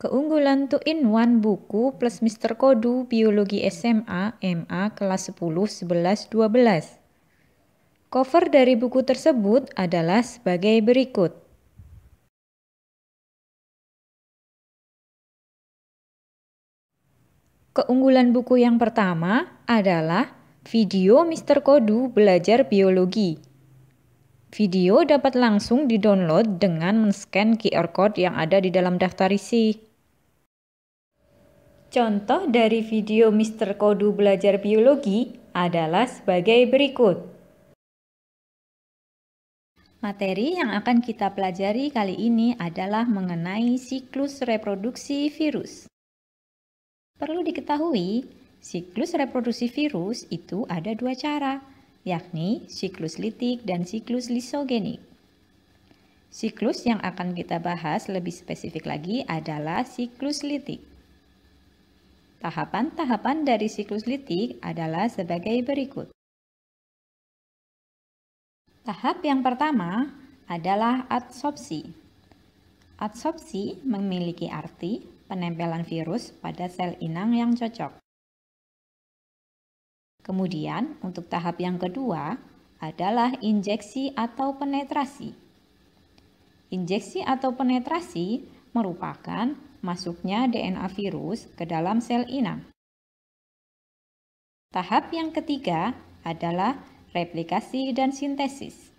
Keunggulan 2-in-1 buku plus Mr. Kodu Biologi SMA MA kelas 10, 11, 12. Cover dari buku tersebut adalah sebagai berikut. Keunggulan buku yang pertama adalah video Mr. Kodu belajar biologi. Video dapat langsung didownload dengan men-scan QR code yang ada di dalam daftar isi. Contoh dari video Mr. Kodu belajar biologi adalah sebagai berikut. Materi yang akan kita pelajari kali ini adalah mengenai siklus reproduksi virus. Perlu diketahui, siklus reproduksi virus itu ada dua cara, yakni siklus litik dan siklus lisogenik. Siklus yang akan kita bahas lebih spesifik lagi adalah siklus litik. Tahapan-tahapan dari siklus litik adalah sebagai berikut. Tahap yang pertama adalah adsorpsi. Adsorpsi memiliki arti penempelan virus pada sel inang yang cocok. Kemudian, untuk tahap yang kedua adalah injeksi atau penetrasi. Injeksi atau penetrasi merupakan masuknya DNA virus ke dalam sel inang. Tahap yang ketiga adalah replikasi dan sintesis.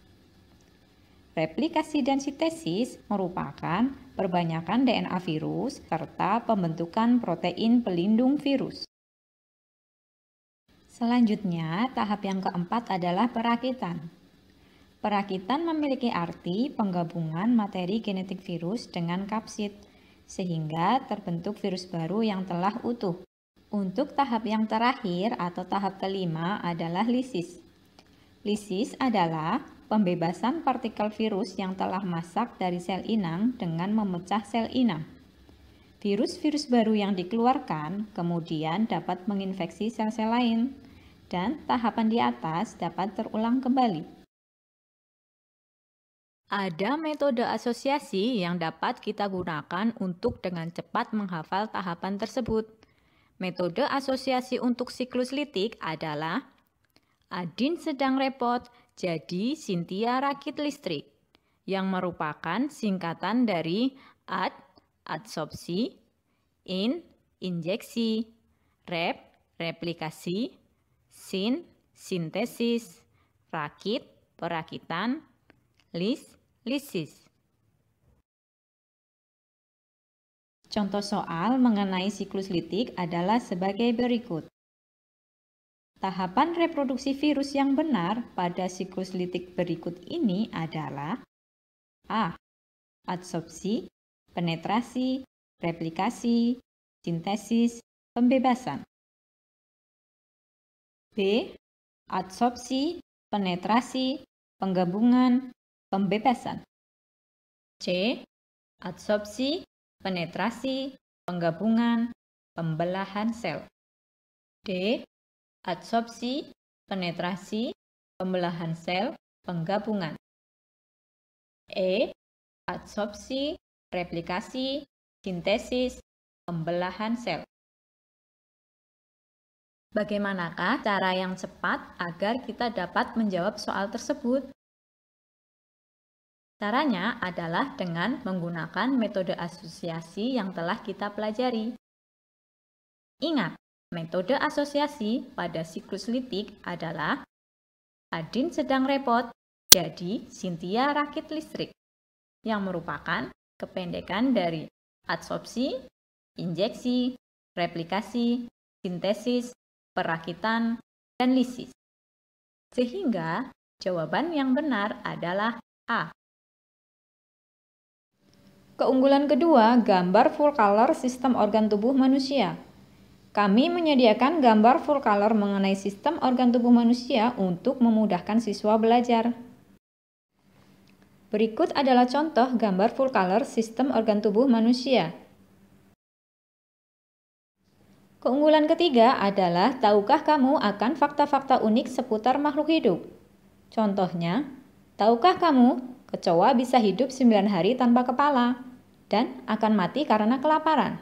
Replikasi dan sintesis merupakan perbanyakan DNA virus serta pembentukan protein pelindung virus. Selanjutnya, tahap yang keempat adalah perakitan. Perakitan memiliki arti penggabungan materi genetik virus dengan kapsid sehingga terbentuk virus baru yang telah utuh. Untuk tahap yang terakhir atau tahap kelima adalah lisis. Lisis adalah pembebasan partikel virus yang telah masak dari sel inang dengan memecah sel inang. Virus-virus baru yang dikeluarkan kemudian dapat menginfeksi sel-sel lain, dan tahapan di atas dapat terulang kembali. Ada metode asosiasi yang dapat kita gunakan untuk dengan cepat menghafal tahapan tersebut. Metode asosiasi untuk siklus litik adalah Adin sedang repot, jadi Cynthia rakit listrik, yang merupakan singkatan dari ad, adsorpsi, in, injeksi, rep, replikasi, sin, sintesis, rakit, perakitan, list, Lisis. Contoh soal mengenai siklus litik adalah sebagai berikut. Tahapan reproduksi virus yang benar pada siklus litik berikut ini adalah A. Adsorpsi, penetrasi, replikasi, sintesis, pembebasan. B. Adsorpsi, penetrasi, penggabungan, pembebasan. C. Adsorpsi, penetrasi, penggabungan, pembelahan sel. D. Adsorpsi, penetrasi, pembelahan sel, penggabungan. E. Adsorpsi, replikasi, sintesis, pembelahan sel. Bagaimanakah cara yang cepat agar kita dapat menjawab soal tersebut? Caranya adalah dengan menggunakan metode asosiasi yang telah kita pelajari. Ingat, metode asosiasi pada siklus litik adalah Adin sedang repot, jadi Cynthia rakit listrik, yang merupakan kependekan dari adsorpsi, injeksi, replikasi, sintesis, perakitan, dan lisis. Sehingga jawaban yang benar adalah A. Keunggulan kedua, gambar full color sistem organ tubuh manusia. Kami menyediakan gambar full color mengenai sistem organ tubuh manusia untuk memudahkan siswa belajar. Berikut adalah contoh gambar full color sistem organ tubuh manusia. Keunggulan ketiga adalah tahukah kamu akan fakta-fakta unik seputar makhluk hidup? Contohnya, tahukah kamu kecoa bisa hidup 9 hari tanpa kepala? dan akan mati karena kelaparan.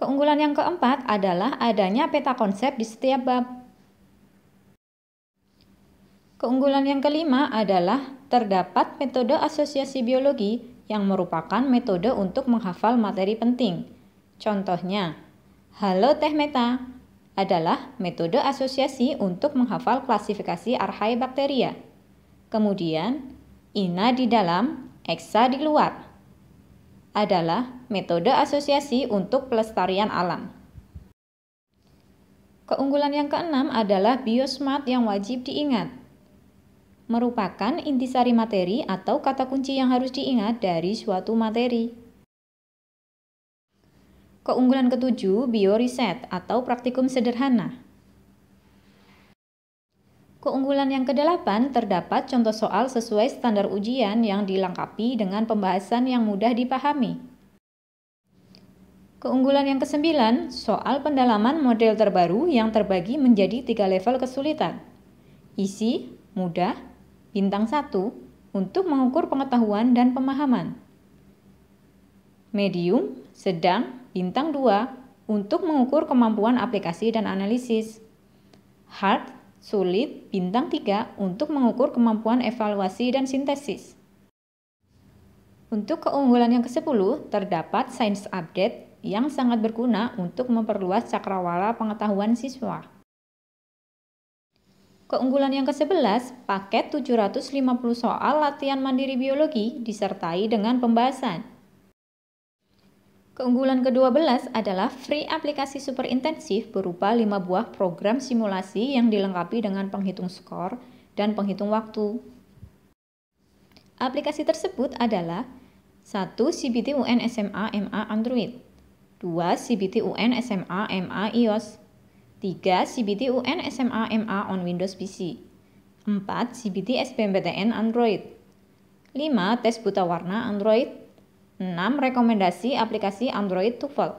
Keunggulan yang keempat adalah adanya peta konsep di setiap bab. Keunggulan yang kelima adalah terdapat metode asosiasi biologi yang merupakan metode untuk menghafal materi penting. Contohnya, Halo Teh Meta adalah metode asosiasi untuk menghafal klasifikasi arhai bakteria. Kemudian, ina di dalam, eksa di luar adalah metode asosiasi untuk pelestarian alam. Keunggulan yang keenam adalah biosmart yang wajib diingat. Merupakan intisari materi atau kata kunci yang harus diingat dari suatu materi. Keunggulan ketujuh, bioriset atau praktikum sederhana. Keunggulan yang kedelapan terdapat contoh soal sesuai standar ujian yang dilengkapi dengan pembahasan yang mudah dipahami. Keunggulan yang kesembilan, soal pendalaman model terbaru yang terbagi menjadi tiga level kesulitan. Isi, mudah, bintang satu untuk mengukur pengetahuan dan pemahaman. Medium, sedang, bintang dua untuk mengukur kemampuan aplikasi dan analisis. Hard Sulit bintang 3 untuk mengukur kemampuan evaluasi dan sintesis. Untuk keunggulan yang ke-10, terdapat Science Update yang sangat berguna untuk memperluas cakrawala pengetahuan siswa. Keunggulan yang ke-11, paket 750 soal latihan mandiri biologi disertai dengan pembahasan. Keunggulan ke-12 adalah free aplikasi super intensif berupa 5 buah program simulasi yang dilengkapi dengan penghitung skor dan penghitung waktu. Aplikasi tersebut adalah 1. CBT UN SMA MA Android 2. CBT UN SMA MA iOS 3. CBT UN SMA MA on Windows PC 4. CBT SBMPTN Android 5. Tes buta warna Android 6. Rekomendasi aplikasi Android Tufel.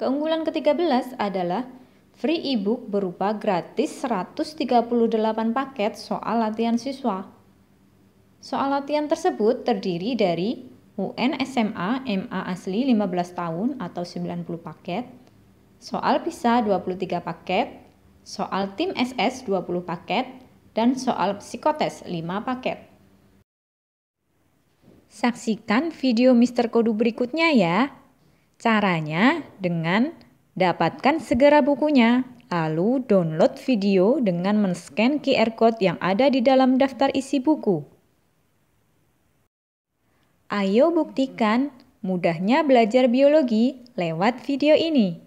Keunggulan ke-13 adalah free ebook berupa gratis 138 paket soal latihan siswa. Soal latihan tersebut terdiri dari UN SMA MA asli 15 tahun atau 90 paket, soal PISA 23 paket, soal tim SS 20 paket, dan soal psikotes 5 paket. Saksikan video Mr. Kodu berikutnya ya. Caranya dengan dapatkan segera bukunya, lalu download video dengan men-scan QR Code yang ada di dalam daftar isi buku. Ayo buktikan mudahnya belajar biologi lewat video ini.